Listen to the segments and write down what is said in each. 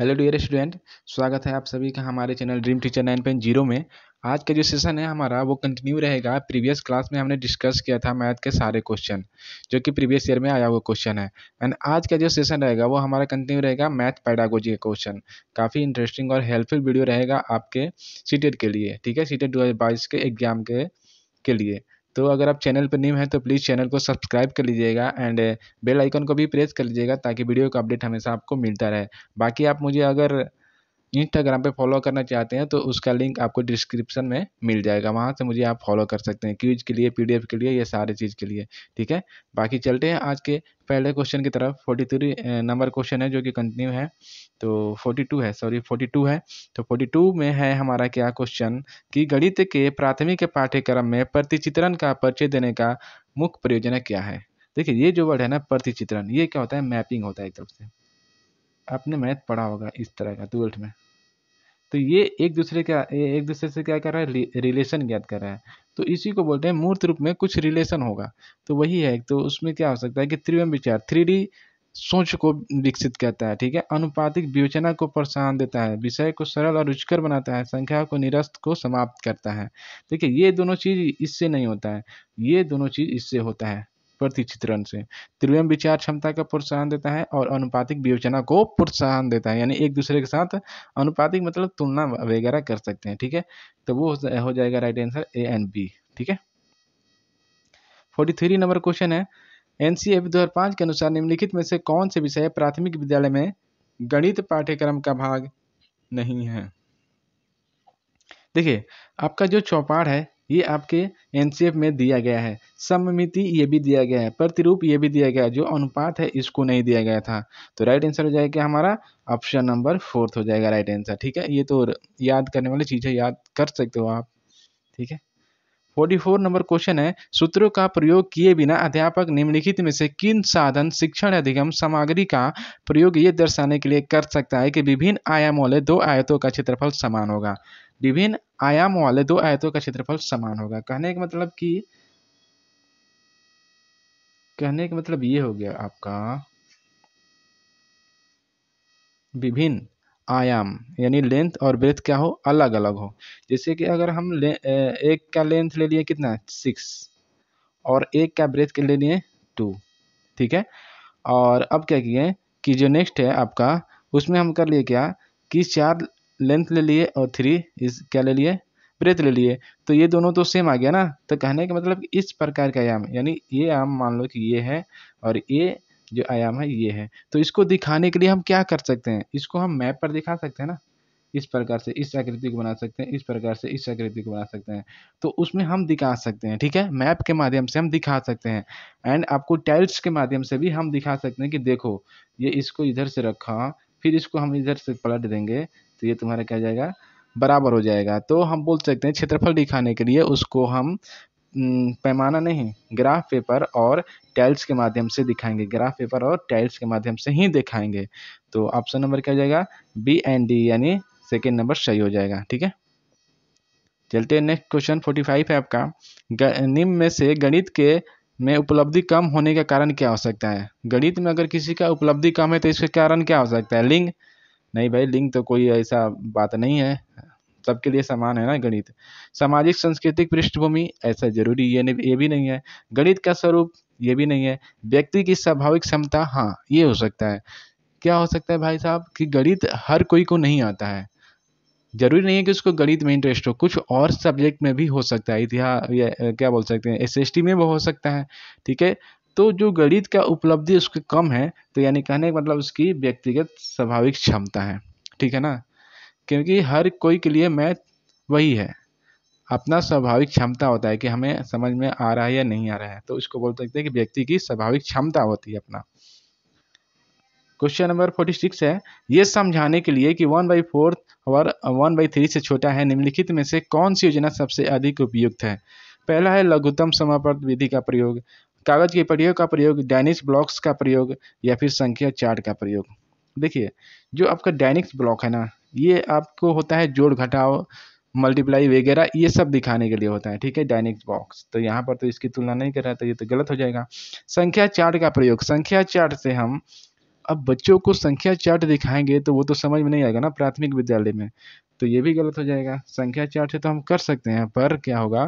hello dear student स्वागत है आप सभी का हमारे channel Dream Teacher nine point zero में आज का जो सेशन है हमारा वो कंटिन्यू रहेगा प्रीवियस क्लास में हमने डिस्कस किया था मैथ के सारे क्वेश्चन जो कि प्रीवियस ईयर में आया हुआ क्वेश्चन है एंड आज का जो सेशन रहेगा वो हमारा कंटिन्यू रहेगा मैथ पैडागोजी क्वेश्चन काफ़ी इंटरेस्टिंग और हेल्पफुल वीडियो रहेगा आपके सीटेड e के लिए ठीक है सीटेड e दो के एग्जाम के के लिए तो अगर आप चैनल पर न्यू हैं तो प्लीज़ चैनल को सब्सक्राइब कर लीजिएगा एंड बेल आइकन को भी प्रेस कर लीजिएगा ताकि वीडियो का अपडेट हमेशा आपको मिलता रहे बाकी आप मुझे अगर इंस्टाग्राम पे फॉलो करना चाहते हैं तो उसका लिंक आपको डिस्क्रिप्शन में मिल जाएगा वहाँ से मुझे आप फॉलो कर सकते हैं क्यूज के लिए पीडीएफ के लिए ये सारे चीज़ के लिए ठीक है बाकी चलते हैं आज के पहले क्वेश्चन की तरफ फोर्टी थ्री नंबर क्वेश्चन है जो कि कंटिन्यू है तो फोर्टी टू है सॉरी फोर्टी टू है तो फोर्टी टू में है हमारा क्या क्वेश्चन कि गणित के प्राथमिक पाठ्यक्रम में प्रतिचित्रण का परिचय देने का मुख्य प्रयोजन क्या है देखिए ये जो वर्ड है ना प्रतिचित्रण ये क्या होता है मैपिंग होता है एक तरफ से आपने मैथ पढ़ा होगा इस तरह का ट्वेल्थ में तो ये एक दूसरे का एक दूसरे से क्या कर रहा है रिलेशन ज्ञात कर रहा है तो इसी को बोलते हैं मूर्त रूप में कुछ रिलेशन होगा तो वही है तो उसमें क्या हो सकता है कि त्रिवम विचार थ्री सोच को विकसित करता है ठीक है अनुपातिक विवेचना को प्रोत्साहन देता है विषय को सरल और रुचकर बनाता है संख्या को निरस्त को समाप्त करता है देखिए ये दोनों चीज़ इससे नहीं होता है ये दोनों चीज़ इससे होता है प्रति चित्रण से त्रिवेम विचार क्षमता का प्रोत्साहन देता है और अनुपातिक विवेचना को प्रोत्साहन देता है यानी एक दूसरे के साथ अनुपातिक मतलब तुलना वगैरह कर सकते हैं ठीक है तो वो हो जाएगा right answer A and B ठीक है फोर्टी थ्री नंबर क्वेश्चन है एन सी एफ दो हज़ार पाँच के अनुसार निम्नलिखित में से कौन से विषय प्राथमिक विद्यालय में गणित पाठ्यक्रम का भाग नहीं है देखिए आपका जो चौपाड़ है ये आपके एन में दिया गया है सममिति ये भी दिया गया है प्रतिरूप ये भी दिया गया है जो अनुपात है इसको नहीं दिया गया था तो राइट आंसर हो जाएगा हमारा ऑप्शन नंबर फोर्थ हो जाएगा राइट आंसर ठीक है ये तो याद करने वाली चीज़ है याद कर सकते हो आप ठीक है फोर्टी फोर नंबर क्वेश्चन है सूत्रों का प्रयोग किए बिना अध्यापक निम्नलिखित में से किन साधन शिक्षण अधिगम सामग्री का प्रयोग ये दर्शाने के लिए कर सकता है कि विभिन्न आयामों वाले दो आयतों का क्षेत्रफल समान होगा विभिन्न आयाम वाले दो आयतों का क्षेत्रफल समान होगा कहने का मतलब कि कहने का मतलब ये हो गया आपका विभिन्न आयाम यानी लेंथ और ब्रेथ क्या हो अलग अलग हो जैसे कि अगर हम एक का लेंथ ले लिए कितना सिक्स और एक का ब्रेथ के ले लिए टू ठीक है और अब क्या किए कि जो नेक्स्ट है आपका उसमें हम कर लिए क्या कि चार लेंथ ले लिए और थ्री इस क्या ले लिए ब्रेथ ले लिए तो ये दोनों तो सेम आ गया ना तो कहने का मतलब इस प्रकार का आयाम यानी ये आयाम मान लो कि ये है और ये जो आयाम है ये है तो इसको दिखाने के लिए हम क्या कर सकते हैं इसको हम मैप पर दिखा सकते हैं ना इस प्रकार से इस आकृति को बना सकते हैं इस प्रकार से इस आकृति को बना सकते हैं तो उसमें हम दिखा सकते हैं ठीक है मैप के माध्यम से हम दिखा सकते हैं एंड आपको टाइल्स के माध्यम से भी हम दिखा सकते हैं कि देखो ये इसको इधर से रखा फिर इसको हम इधर से पलट देंगे तो ये तुम्हारा क्या जाएगा बराबर हो जाएगा तो हम बोल सकते हैं क्षेत्रफल दिखाने के लिए उसको हम पैमाना नहीं ग्राफ पेपर और टाइल्स के माध्यम से दिखाएंगे ग्राफ पेपर और टाइल्स के माध्यम से ही दिखाएंगे तो ऑप्शन नंबर क्या हो जाएगा बी एंड डी यानी सेकेंड नंबर सही हो जाएगा ठीक है चलते हैं नेक्स्ट क्वेश्चन फोर्टी फाइव है आपका निम्न में से गणित के में उपलब्धि कम होने का कारण क्या हो सकता है गणित में अगर किसी का उपलब्धि कम है तो इसके कारण क्या हो सकता है लिंग नहीं भाई लिंग तो कोई ऐसा बात नहीं है सबके लिए समान है ना गणित सामाजिक सांस्कृतिक पृष्ठभूमि ऐसा जरूरी ये ये भी नहीं है गणित का स्वरूप ये भी नहीं है व्यक्ति की स्वाभाविक क्षमता हाँ ये हो सकता है क्या हो सकता है भाई साहब कि गणित हर कोई को नहीं आता है जरूरी नहीं है कि उसको गणित में इंटरेस्ट हो कुछ और सब्जेक्ट में भी हो सकता है इतिहास या क्या बोल सकते हैं एस में भी हो सकता है ठीक है तो जो गणित का उपलब्धि उसकी कम है तो यानी कहने का मतलब उसकी व्यक्तिगत स्वाभाविक क्षमता है ठीक है ना क्योंकि हर कोई के लिए मैथ वही है अपना स्वाभाविक क्षमता होता है कि हमें समझ में आ रहा है या नहीं आ रहा है तो इसको बोल सकते हैं कि व्यक्ति की स्वाभाविक क्षमता होती है अपना क्वेश्चन नंबर फोर्टी सिक्स है ये समझाने के लिए कि वन बाई फोर्थ और वन बाई थ्री से छोटा है निम्नलिखित में से कौन सी योजना सबसे अधिक उपयुक्त है पहला है लघुतम समापर्त विधि का प्रयोग कागज के पढ़ियों का प्रयोग डैनिश ब्लॉक्स का प्रयोग या फिर संख्या चार्ट का प्रयोग देखिए जो आपका डैनिक्स ब्लॉक है ना ये आपको होता है जोड़ घटाव मल्टीप्लाई वगैरह ये सब दिखाने के लिए होता है ठीक है डायनिक्स बॉक्स तो यहाँ पर तो इसकी तुलना नहीं कर रहा तो ये तो गलत हो जाएगा संख्या चार्ट का प्रयोग संख्या चार्ट से हम अब बच्चों को संख्या चार्ट दिखाएंगे तो वो तो समझ में नहीं आएगा ना प्राथमिक विद्यालय में तो ये भी गलत हो जाएगा संख्या चार से तो हम कर सकते हैं पर क्या होगा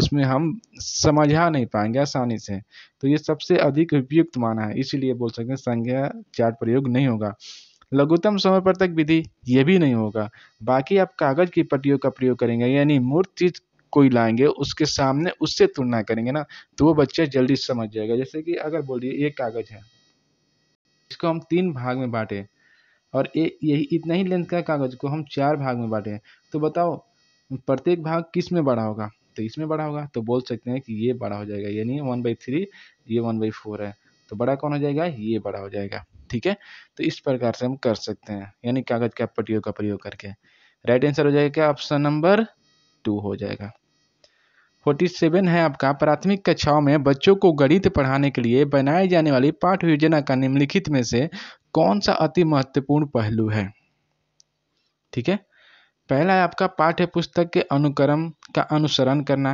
उसमें हम समझा नहीं पाएंगे आसानी से तो ये सबसे अधिक उपयुक्त माना है इसीलिए बोल सकते हैं संख्या चार प्रयोग नहीं होगा लघुतम समय पर तक विधि ये भी नहीं होगा बाकी आप कागज की पट्टियों का प्रयोग करेंगे यानी मूर्त चीज कोई लाएंगे उसके सामने उससे तुलना करेंगे ना तो वो बच्चा जल्दी समझ जाएगा जैसे कि अगर बोलिए ये कागज है इसको हम तीन भाग में बांटे और ए यही इतना ही लेंथ का कागज़ को हम चार भाग में बांटे तो बताओ प्रत्येक भाग किस में बड़ा होगा तो इसमें बड़ा होगा तो बोल सकते हैं कि ये बड़ा हो जाएगा यानी वन बाई थ्री ये वन बाई फोर है तो बड़ा कौन हो जाएगा ये बड़ा हो जाएगा ठीक है तो इस प्रकार से हम कर सकते हैं यानी कागज़ के पट्टियों का प्रयोग करके राइट आंसर हो जाएगा क्या ऑप्शन नंबर टू हो जाएगा फोर्टी सेवन है आपका प्राथमिक कक्षाओं में बच्चों को गणित पढ़ाने के लिए बनाई जाने वाली पाठ योजना का निम्नलिखित में से कौन सा अति महत्वपूर्ण पहलू है ठीक है पहला है आपका पाठ्य पुस्तक के अनुक्रम का अनुसरण करना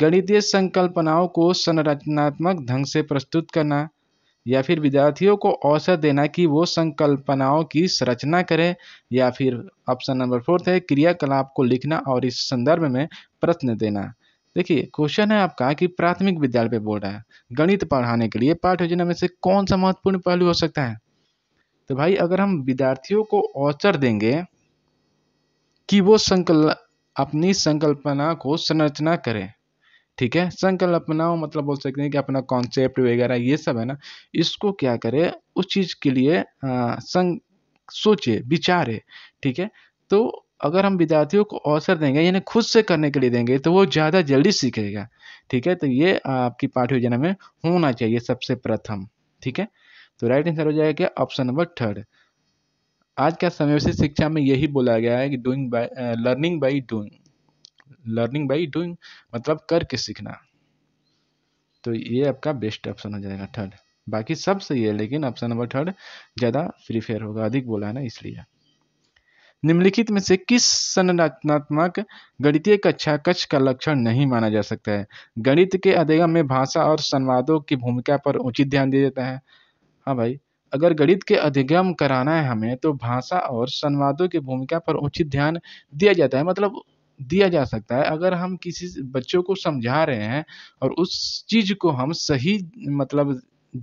गणितीय संकल्पनाओं को संरचनात्मक ढंग से प्रस्तुत करना या फिर विद्यार्थियों को अवसर देना कि वो संकल्पनाओं की संरचना करें या फिर ऑप्शन नंबर फोर्थ है क्रियाकलाप को लिखना और इस संदर्भ में प्रश्न देना देखिए क्वेश्चन है आपका कि प्राथमिक विद्यालय पे बोल रहा है गणित पढ़ाने के लिए पाठ योजना में से कौन सा महत्वपूर्ण पहलू हो सकता है तो भाई अगर हम विद्यार्थियों को अवसर देंगे कि वो संकल अपनी संकल्पना को संरचना करें ठीक है संकल्पनाओं मतलब बोल सकते हैं कि अपना कॉन्सेप्ट वगैरह ये सब है ना इसको क्या करे उस चीज़ के लिए सं सोचे विचारे ठीक है तो अगर हम विद्यार्थियों को अवसर देंगे यानी खुद से करने के लिए देंगे तो वो ज़्यादा जल्दी सीखेगा ठीक है तो ये आपकी पाठ योजना में होना चाहिए सबसे प्रथम ठीक है तो राइट आंसर हो जाएगा क्या ऑप्शन नंबर थर्ड आज का से शिक्षा में यही बोला गया है कि doing by learning by doing learning by doing मतलब करके सीखना तो ये आपका बेस्ट ऑप्शन हो जाएगा थर्ड बाकी सब सही है लेकिन ऑप्शन नंबर थर्ड ज़्यादा प्रीफेयर होगा अधिक बोला है ना इसलिए निम्नलिखित में से किस संरचनात्मक गणितीय कक्षा कक्ष का लक्षण नहीं माना जा सकता है गणित के अध्ययन में भाषा और संवादों की भूमिका पर उचित ध्यान दिया जाता है हाँ भाई अगर गणित के अधिगम कराना है हमें तो भाषा और संवादों की भूमिका पर उचित ध्यान दिया जाता है मतलब दिया जा सकता है अगर हम किसी बच्चों को समझा रहे हैं और उस चीज़ को हम सही मतलब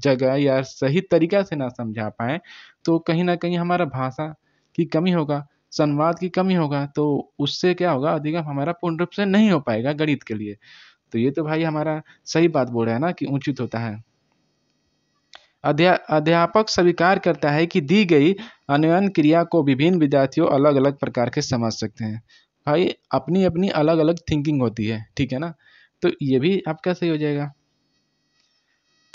जगह या सही तरीका से ना समझा पाए तो कहीं ना कहीं हमारा भाषा की कमी होगा संवाद की कमी होगा तो उससे क्या होगा अधिगम हमारा पूर्ण रूप से नहीं हो पाएगा गणित के लिए तो ये तो भाई हमारा सही बात बोल रहा है ना कि उचित होता है अध्या अध्यापक स्वीकार करता है कि दी गई अनुयन क्रिया को विभिन्न विद्यार्थियों अलग अलग प्रकार के समझ सकते हैं भाई अपनी अपनी अलग अलग थिंकिंग होती है ठीक है ना तो ये भी आपका सही हो जाएगा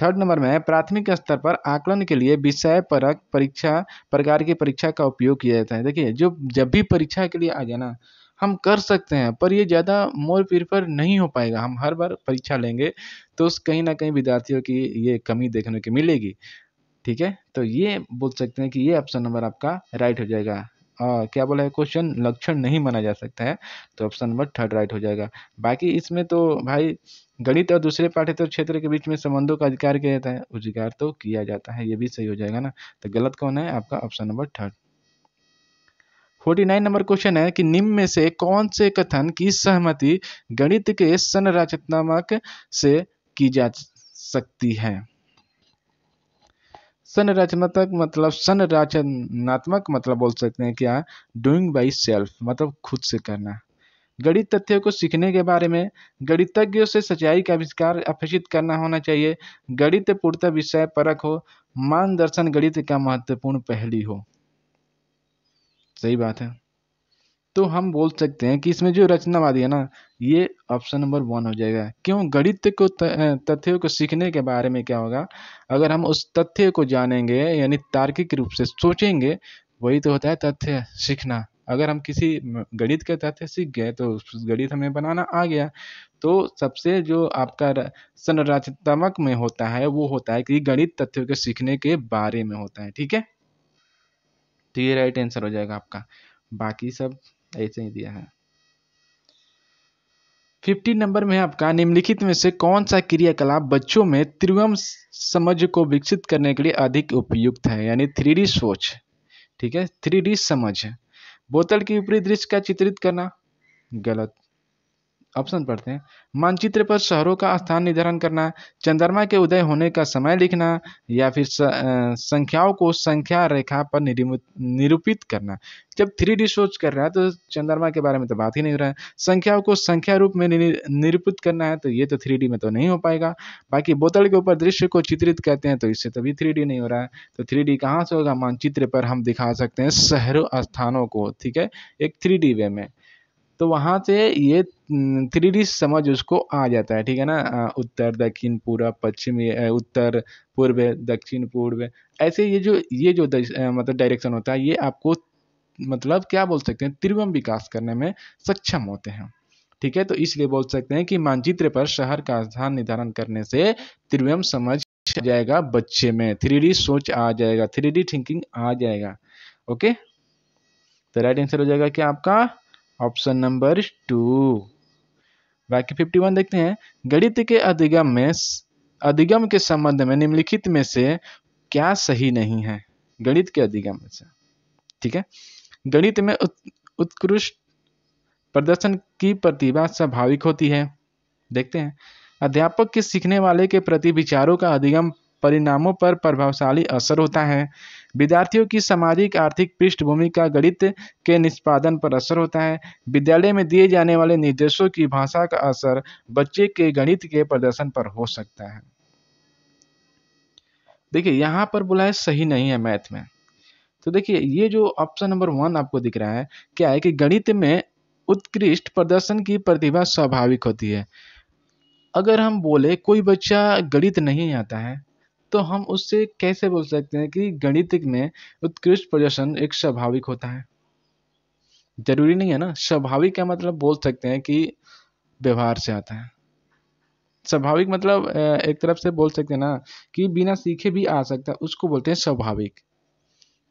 थर्ड नंबर में प्राथमिक स्तर पर आकलन के लिए विषय परक परीक्षा प्रकार की परीक्षा का उपयोग किया जाता है देखिए जो जब भी परीक्षा के लिए आ जाए ना हम कर सकते हैं पर ये ज़्यादा मोर प्रीफर नहीं हो पाएगा हम हर बार परीक्षा लेंगे तो उस कहीं ना कहीं विद्यार्थियों की ये कमी देखने को मिलेगी ठीक है तो ये बोल सकते हैं कि ये ऑप्शन नंबर आपका राइट हो जाएगा आ, क्या बोला है क्वेश्चन लक्षण नहीं माना जा सकता है तो ऑप्शन नंबर थर्ड राइट हो जाएगा बाकी इसमें तो भाई गणित और दूसरे पाठ्यतर क्षेत्र के बीच में संबंधों का अधिकार किया जाता है अधिकार तो किया जाता है ये भी सही हो जाएगा ना तो गलत कौन है आपका option number third forty nine number question है कि निम्न में से कौन से कथन की सहमति गणित के संरचनात्मक से की जा सकती है संरचनात्मक मतलब संरचनात्मक मतलब बोल सकते हैं क्या डूइंग बाई सेल्फ मतलब खुद से करना गणित तथ्यों को सीखने के बारे में गणितज्ञों से सच्चाई का आविष्कार अपेक्षित करना होना चाहिए गणित पूर्णतः विषय परक हो मानदर्शन गणित का महत्वपूर्ण पहली हो सही बात है तो हम बोल सकते हैं कि इसमें जो रचनावादी है ना ये ऑप्शन नंबर वन हो जाएगा क्यों गणित को तथ्यों को सीखने के बारे में क्या होगा अगर हम उस तथ्य को जानेंगे यानी तार्किक रूप से सोचेंगे वही तो होता है तथ्य सीखना अगर हम किसी गणित के तथ्य सीख गए तो उस गणित हमें बनाना आ गया तो सबसे जो आपका संरचनात्मक में होता है वो होता है कि गणित तथ्यों के सीखने के बारे में होता है ठीक है तो ये राइट आंसर हो जाएगा आपका बाकी सब ऐसे ही दिया है फिफ्टीन नंबर में आपका निम्नलिखित में से कौन सा क्रियाकलाप बच्चों में त्रिवम समझ को विकसित करने के लिए अधिक उपयुक्त है यानी थ्री सोच ठीक है थ्री समझ बोतल की विपरीत दृश्य का चित्रित करना गलत ऑप्शन पढ़ते हैं मानचित्र पर शहरों का स्थान निर्धारण करना चंद्रमा के उदय होने का समय लिखना या फिर संख्याओं को संख्या रेखा पर निरूपित करना जब थ्री डी सोच कर रहा है तो चंद्रमा के बारे में तो बात ही नहीं हो रहा है संख्याओं को संख्या रूप में निरूपित करना है तो ये तो थ्री में तो नहीं हो पाएगा बाकी बोतल के ऊपर दृश्य को चित्रित कहते हैं तो इससे तभी थ्री नहीं हो रहा है तो थ्री डी कहाँ से होगा मानचित्र पर हम दिखा सकते हैं शहरों स्थानों को ठीक है एक थ्री वे में तो वहाँ से ये थ्री डी समझ उसको आ जाता है ठीक है ना उत्तर दक्षिण पूर्व पश्चिम उत्तर पूर्व दक्षिण पूर्व ऐसे ये जो ये जो मतलब डायरेक्शन होता है ये आपको मतलब क्या बोल सकते हैं त्रिवम विकास करने में सक्षम होते हैं ठीक है तो इसलिए बोल सकते हैं कि मानचित्र पर शहर का स्थान निर्धारण करने से त्रिवम समझ जाएगा बच्चे में थ्री सोच आ जाएगा थ्री थिंकिंग आ जाएगा ओके तो राइट आंसर हो जाएगा क्या आपका ऑप्शन नंबर टू वाक्य 51 देखते हैं गणित के अधिगम में अधिगम के संबंध में निम्नलिखित में से क्या सही नहीं है गणित के अधिगम में से ठीक है गणित में उत, उत्कृष्ट प्रदर्शन की प्रतिभा स्वाभाविक होती है देखते हैं अध्यापक के सीखने वाले के प्रति विचारों का अधिगम परिणामों पर प्रभावशाली असर होता है विद्यार्थियों की सामाजिक आर्थिक पृष्ठभूमि का गणित के निष्पादन पर असर होता है विद्यालय में दिए जाने वाले निर्देशों की भाषा का असर बच्चे के गणित के प्रदर्शन पर हो सकता है देखिए यहाँ पर बोला है सही नहीं है मैथ में तो देखिए ये जो ऑप्शन नंबर वन आपको दिख रहा है क्या है कि गणित में उत्कृष्ट प्रदर्शन की प्रतिभा स्वाभाविक होती है अगर हम बोले कोई बच्चा गणित नहीं आता है तो हम उससे कैसे बोल सकते हैं कि गणित में उत्कृष्ट प्रदर्शन एक स्वाभाविक होता है जरूरी नहीं है ना स्वाभाविक का मतलब बोल सकते हैं कि व्यवहार से आता है स्वाभाविक मतलब एक तरफ से बोल सकते हैं ना कि बिना सीखे भी आ सकता है उसको बोलते हैं स्वाभाविक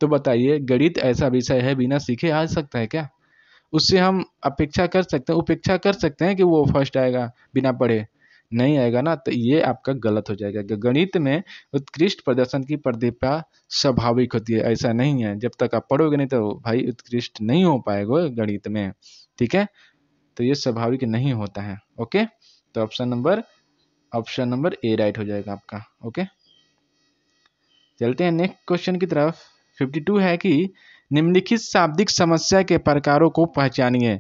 तो बताइए गणित ऐसा विषय है बिना सीखे आ सकता है क्या उससे हम अपेक्षा कर सकते हैं उपेक्षा कर सकते हैं कि वो फर्स्ट आएगा बिना पढ़े नहीं आएगा ना तो ये आपका गलत हो जाएगा गणित में उत्कृष्ट प्रदर्शन की प्रतिभा स्वाभाविक होती है ऐसा नहीं है जब तक आप पढ़ोगे नहीं तो भाई उत्कृष्ट नहीं हो पाएगा गणित में ठीक है तो ये स्वाभाविक नहीं होता है ओके तो option number option number A right हो जाएगा आपका ओके चलते हैं नेक्स्ट क्वेश्चन की तरफ 52 है कि निम्नलिखित शाब्दिक समस्या के प्रकारों को पहचानिए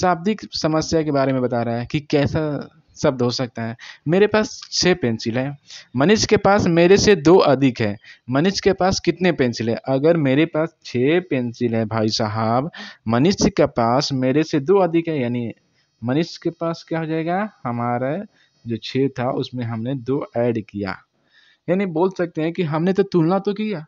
शाब्दिक समस्या के बारे में बता रहा है कि कैसा शब्द हो सकता है मेरे पास छः पेंसिल है मनीष के पास मेरे से दो अधिक है मनीष के पास कितने पेंसिल है अगर मेरे पास छः पेंसिल है भाई साहब मनीष के पास मेरे से दो अधिक है यानी मनीष के पास क्या हो जाएगा हमारा जो छः था उसमें हमने दो ऐड किया यानी बोल सकते हैं कि हमने तो तुलना तो किया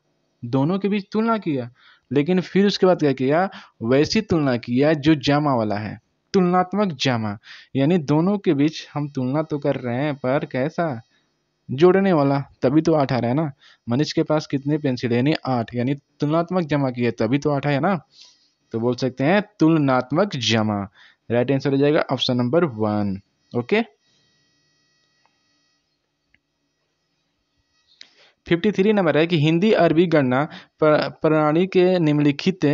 दोनों के बीच तुलना किया लेकिन फिर उसके बाद क्या किया वैसी तुलना किया जो जमा वाला है तुलनात्मक जमा यानी दोनों के बीच हम तुलना तो कर रहे हैं पर कैसा जोड़ने वाला तभी तो आठ आ रहा है ना मनीष के पास कितने पेंसिल यानी आठ यानी तुलनात्मक जमा की है तभी तो आठ है ना तो बोल सकते हैं तुलनात्मक जमा राइट आंसर हो जाएगा option number one okay fifty three number है कि हिंदी अरबी गणना प्रणाली के निम्नलिखित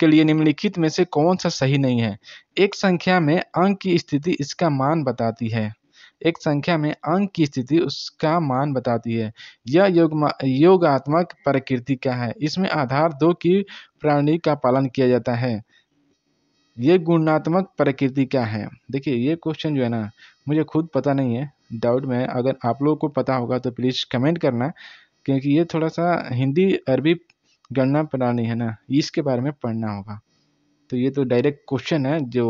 के लिए निम्नलिखित में से कौन सा सही नहीं है एक संख्या में अंक की स्थिति इसका मान बताती है एक संख्या में अंक की स्थिति उसका मान बताती है यह योग योगात्मक प्रकृति का है इसमें आधार दो की प्रणाली का पालन किया जाता है ये गुणात्मक प्रकृति का है देखिए ये क्वेश्चन जो है ना मुझे खुद पता नहीं है डाउट में अगर आप लोगों को पता होगा तो प्लीज़ कमेंट करना क्योंकि ये थोड़ा सा हिंदी अरबी गणना प्रणाली है ना इसके बारे में पढ़ना होगा तो ये तो डायरेक्ट क्वेश्चन है जो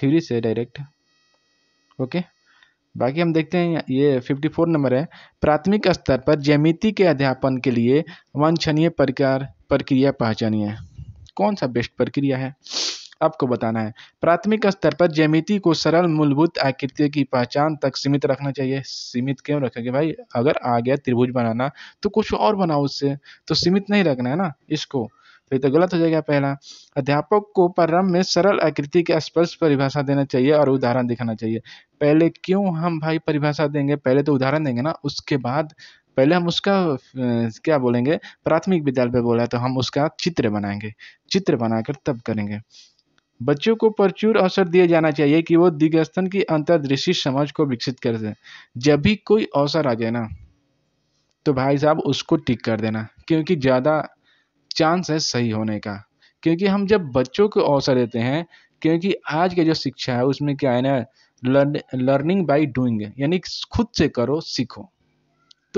थ्योरी से डायरेक्ट ओके बाकी हम देखते हैं ये 54 नंबर है प्राथमिक स्तर पर ज्यामिति के अध्यापन के लिए वांछनीय प्रकार प्रक्रिया पहचानिए कौन सा बेस्ट प्रक्रिया है आपको बताना है प्राथमिक स्तर पर जैमिति को सरल मूलभूत आकृतियों की पहचान तक सीमित रखना चाहिए सीमित क्यों रखेंगे भाई अगर आ गया त्रिभुज बनाना तो कुछ और बनाओ उससे तो सीमित नहीं रखना है ना इसको तो ये तो गलत हो जाएगा पहला अध्यापक को प्रारंभ में सरल आकृति के स्पर्श परिभाषा देना चाहिए और उदाहरण दिखाना चाहिए पहले क्यों हम भाई परिभाषा देंगे पहले तो उदाहरण देंगे ना उसके बाद पहले हम उसका क्या बोलेंगे प्राथमिक विद्यालय पे बोला तो हम उसका चित्र बनाएंगे चित्र बनाकर तब करेंगे बच्चों को प्रचुर अवसर दिया जाना चाहिए कि वो दिग्स्थन की अंतर्दृष्टि समझ को विकसित कर दें जब भी कोई अवसर आ जाए ना तो भाई साहब उसको टिक कर देना क्योंकि ज़्यादा चांस है सही होने का क्योंकि हम जब बच्चों को अवसर देते हैं क्योंकि आज की जो शिक्षा है उसमें क्या है ना लर्निंग बाई डूइंग यानी खुद से करो सीखो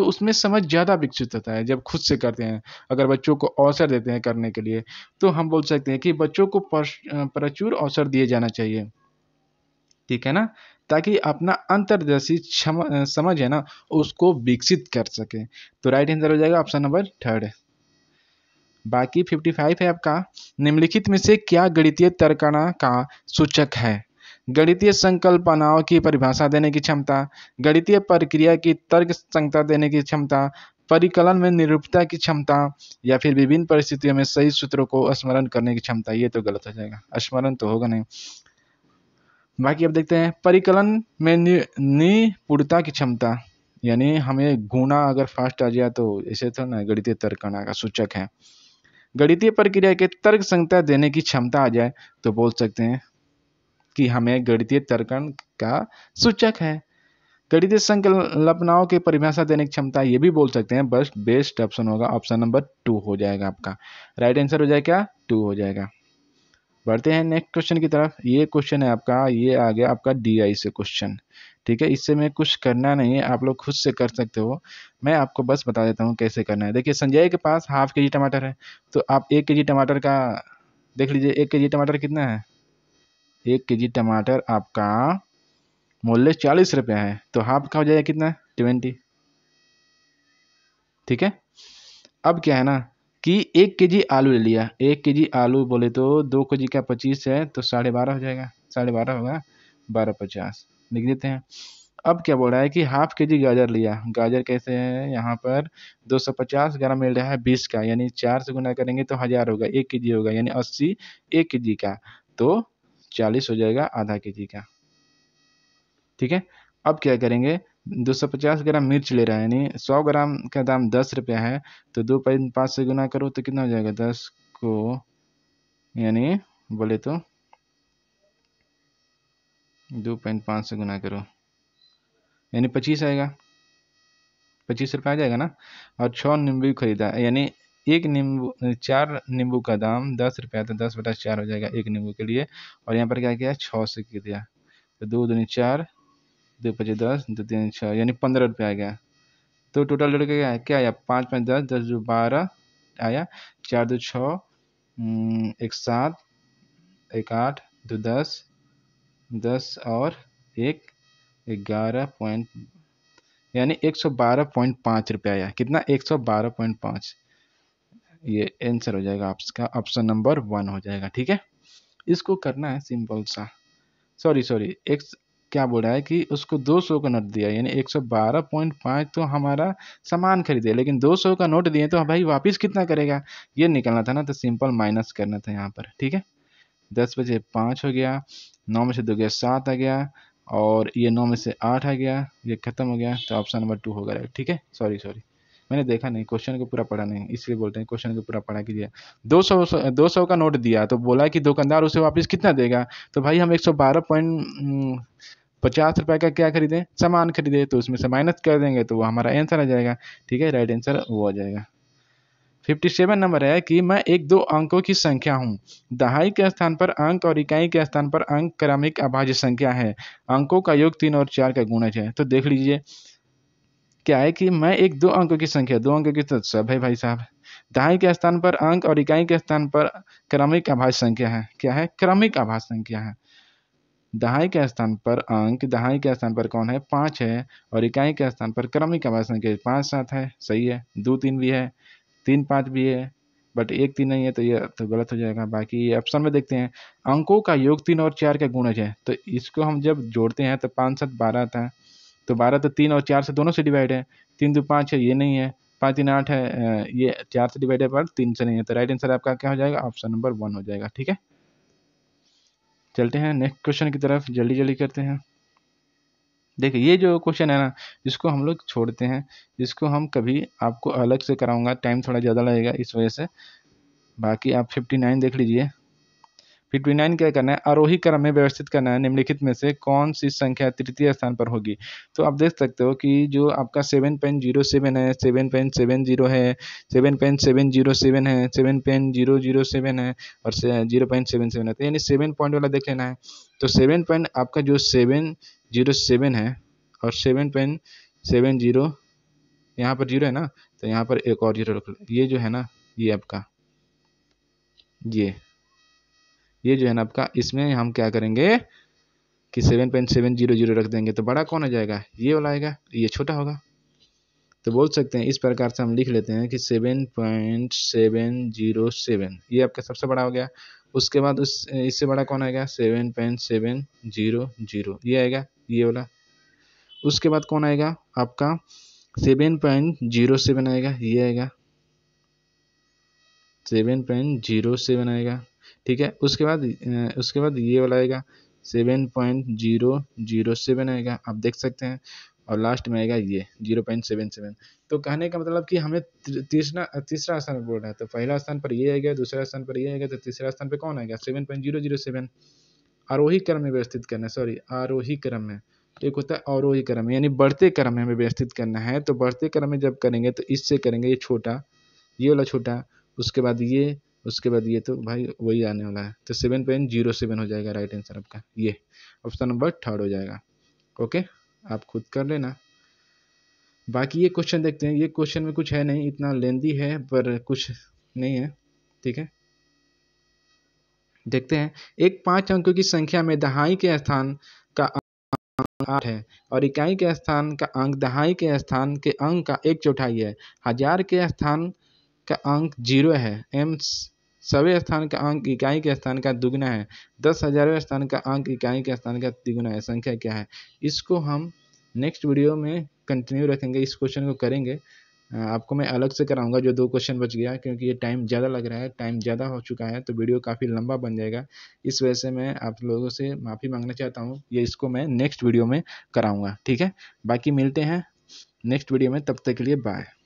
तो उसमें समझ ज़्यादा विकसित होता है जब खुद से करते हैं अगर बच्चों को अवसर देते हैं करने के लिए तो हम बोल सकते हैं कि बच्चों को प्रचुर अवसर दिए जाना चाहिए ठीक है ना ताकि अपना अंतर्दर्शी समझ है ना उसको विकसित कर सके तो राइट आंसर हो जाएगा ऑप्शन नंबर थर्ड बाकी 55 है आपका निम्नलिखित में से क्या गणितीय तर्कणा का सूचक है गणितीय संकल्पनाओं की परिभाषा देने की क्षमता गणितीय प्रक्रिया की तर्क संगता देने की क्षमता परिकलन में निरूपता की क्षमता या फिर विभिन्न परिस्थितियों में सही सूत्रों को स्मरण करने की क्षमता ये तो गलत हो जाएगा स्मरण तो होगा नहीं बाकी अब देखते हैं परिकलन में निपुणता की क्षमता यानी हमें गुणा अगर फास्ट आ जाए तो ऐसे तो ना गणितीय तर्कणा का सूचक है गणितीय प्रक्रिया के तर्क संगता देने की क्षमता आ जाए तो बोल सकते हैं कि हमें गणितीय तर्कन का सूचक है गणितीय संकल्पनाओं की परिभाषा देने की क्षमता ये भी बोल सकते हैं बस बेस्ट ऑप्शन होगा ऑप्शन नंबर टू हो जाएगा आपका राइट आंसर हो जाएगा क्या टू हो जाएगा बढ़ते हैं नेक्स्ट क्वेश्चन की तरफ ये क्वेश्चन है आपका ये आ गया आपका डी से क्वेश्चन ठीक है इससे मैं कुछ करना नहीं है आप लोग खुद से कर सकते हो मैं आपको बस बता देता हूँ कैसे करना है देखिए संजय के पास हाफ के जी टमाटर है तो आप एक के जी टमाटर का देख लीजिए एक के जी टमाटर कितना है एक के जी टमाटर आपका मूल्य चालीस रुपये है तो हाफ का हो जाएगा कितना ट्वेंटी ठीक है अब क्या है ना कि एक के जी आलू ले लिया एक के जी आलू बोले तो दो के जी का पच्चीस है तो साढ़े बारह हो जाएगा साढ़े बारह होगा बारह पचास लिख देते हैं अब क्या बोल रहा है कि हाफ के जी गाजर लिया गाजर कैसे है यहाँ पर 250 ग्राम मिल रहा है 20 का यानी चार से गुना करेंगे तो हज़ार होगा एक के जी होगा यानी 80 एक के जी का तो चालीस हो जाएगा आधा के जी का ठीक है अब क्या करेंगे 250 ग्राम मिर्च ले रहा है यानी 100 ग्राम का दाम दस रुपया है तो दो पॉइंट पाँच से गुना करो तो कितना हो जाएगा दस को यानी बोले तो दो पॉइंट पाँच से गुना करो यानी पच्चीस आएगा पच्चीस रुपया आ जाएगा ना और छः नींबू खरीदा यानी एक नींबू चार नींबू का दाम दस रुपया तो दस बटा चार हो जाएगा एक नींबू के लिए और यहाँ पर क्या किया छः से किया दिया तो दो दूनी चार दो पचे दस दो तीन छः यानी पंद्रह रुपया आ गया तो टोटल जोड़ के क्या क्या आया पाँच पाँच दस दस दो बारह आया चार दो छः एक सात एक आठ दो दस दस और एक ग्यारह पॉइंट यानी एक सौ बारह पॉइंट पाँच रुपया आया कितना एक सौ बारह पॉइंट पाँच ये आंसर हो जाएगा आपका ऑप्शन नंबर वन हो जाएगा ठीक है इसको करना है सिंपल सा सॉरी सॉरी एक क्या बोल रहा है कि उसको 200 का नोट दिया यानी 112.5 तो हमारा सामान खरीदे लेकिन 200 का नोट दिए तो हाँ भाई वापस कितना करेगा ये निकलना था ना तो सिंपल माइनस करना था यहाँ पर ठीक है दस बजे पाँच हो गया नौ में से दो गया सात आ गया और ये नौ में से आठ आ गया ये ख़त्म हो गया तो ऑप्शन नंबर टू हो गया ठीक है सॉरी सॉरी मैंने देखा नहीं क्वेश्चन को पूरा पढ़ा नहीं इसलिए बोलते हैं क्वेश्चन को पूरा पढ़ा कीजिए दो सौ दो सौ का नोट दिया तो बोला कि दुकानदार उसे वापस कितना देगा तो भाई हम एक सौ बारह पॉइंट हम्म, पचास रुपये का क्या खरीदें सामान खरीदे तो उसमें से माइनस कर देंगे तो वो हमारा आंसर आ जाएगा ठीक है राइट आंसर वो आ जाएगा फिफ्टी सेवन नंबर है कि मैं एक दो अंकों की संख्या हूँ दहाई के स्थान पर अंक और इकाई के स्थान पर अंक क्रमिक अभाज्य संख्या है अंकों का योग तीन और चार का गुणज है तो देख लीजिए क्या है कि मैं एक दो अंकों की संख्या दो अंकों की तो सब है भाई साहब दहाई के स्थान पर अंक और इकाई के स्थान पर क्रमिक आभास संख्या है क्या है क्रमिक आभास संख्या है दहाई के स्थान पर अंक दहाई के स्थान पर कौन है पाँच है और इकाई के स्थान पर क्रमिक आभास संख्या पाँच सात है सही है दो तीन भी है तीन पाँच भी है बट एक तीन नहीं है तो ये तो गलत हो जाएगा बाकी ये ऑप्शन में देखते हैं अंकों का योग तीन और चार का गुणज है तो इसको हम जब जोड़ते हैं तो पाँच सात बारह आता है तो बारह तो तीन और चार से दोनों से डिवाइड है तीन दो पाँच है ये नहीं है पाँच तीन आठ है ये चार से डिवाइड है पर तीन से नहीं है तो राइट आंसर आपका क्या हो जाएगा ऑप्शन नंबर वन हो जाएगा ठीक है चलते हैं नेक्स्ट क्वेश्चन की तरफ जल्दी जल्दी करते हैं देखिए ये जो क्वेश्चन है ना इसको हम लोग छोड़ते हैं इसको हम कभी आपको अलग से कराऊंगा टाइम थोड़ा ज़्यादा लगेगा इस वजह से बाकी आप फिफ्टी नाइन देख लीजिए फिर ट्वेंटी नाइन क्या करना है आरोही क्रम में व्यवस्थित करना है निम्नलिखित में से कौन सी संख्या तृतीय स्थान पर होगी तो आप देख सकते हो कि जो आपका सेवन पॉइंट जीरो सेवन है सेवन पॉइंट सेवन जीरो है seven point seven zero seven है seven point zero zero seven है और जीरो पॉइंट सेवन सेवन है तो यानी सेवन पॉइंट वाला देख लेना है तो सेवन पॉइंट आपका जो सेवन जीरो सेवन है और सेवन पॉइंट सेवन जीरो यहाँ पर जीरो है ना तो यहाँ पर एक और जीरो रख लो ये जो है ना ये आपका ये ये जो है ना आपका इसमें हम क्या करेंगे कि seven point seven zero zero रख देंगे तो बड़ा कौन हो जाएगा ये वाला आएगा ये छोटा होगा तो बोल सकते हैं इस प्रकार से हम लिख लेते हैं कि seven point seven zero seven ये आपका सबसे बड़ा हो गया उसके बाद उस इससे बड़ा कौन आएगा seven point seven zero zero ये आएगा ये वाला उसके बाद कौन आएगा आपका सेवन पॉइंट जीरो सेवन आएगा ये आएगा सेवन पॉइंट जीरो सेवन आएगा ठीक है उसके बाद उसके बाद ये वाला आएगा seven point zero zero seven आएगा आप देख सकते हैं और लास्ट में आएगा ये जीरो पॉइंट सेवन सेवन तो कहने का मतलब कि हमें तीसरा तीसरा स्थान पर बोल रहा है तो पहला स्थान पर ये आएगा दूसरा स्थान पर ये आएगा तो तीसरा स्थान पर कौन आएगा seven point zero zero seven आरोही क्रम में व्यवस्थित करना है सॉरी आरोही क्रम में एक होता है आरोही क्रम में यानी बढ़ते क्रम में हमें व्यवस्थित करना है तो बढ़ते क्रम में जब करेंगे तो इससे करेंगे ये छोटा ये वाला छोटा उसके बाद ये उसके बाद ये तो भाई वही आने वाला है तो सेवन पॉइंट जीरो सेवन हो जाएगा राइट आंसर आपका ये ऑप्शन नंबर थर्ड हो जाएगा ओके आप खुद कर लेना बाकी ये क्वेश्चन देखते हैं ये क्वेश्चन में कुछ है नहीं इतना लेंदी है पर कुछ नहीं है ठीक है देखते हैं एक पाँच अंकों की संख्या में दहाई के स्थान का आठ है और इकाई के स्थान का अंक दहाई के स्थान के अंक का एक चौथाई है हजार के स्थान का अंक जीरो है एम सभी स्थान का अंक इकाई के स्थान का दुगुना है दस हज़ारवें स्थान का अंक इकाई के स्थान का दुगना है संख्या क्या है इसको हम नेक्स्ट वीडियो में कंटिन्यू रखेंगे इस क्वेश्चन को करेंगे आपको मैं अलग से कराऊंगा जो दो क्वेश्चन बच गया क्योंकि ये टाइम ज़्यादा लग रहा है टाइम ज़्यादा हो चुका है तो वीडियो काफ़ी लंबा बन जाएगा इस वजह से मैं आप लोगों से माफ़ी मांगना चाहता हूँ ये इसको मैं नेक्स्ट वीडियो में कराऊँगा ठीक है बाकी मिलते हैं नेक्स्ट वीडियो में तब तक के लिए बाय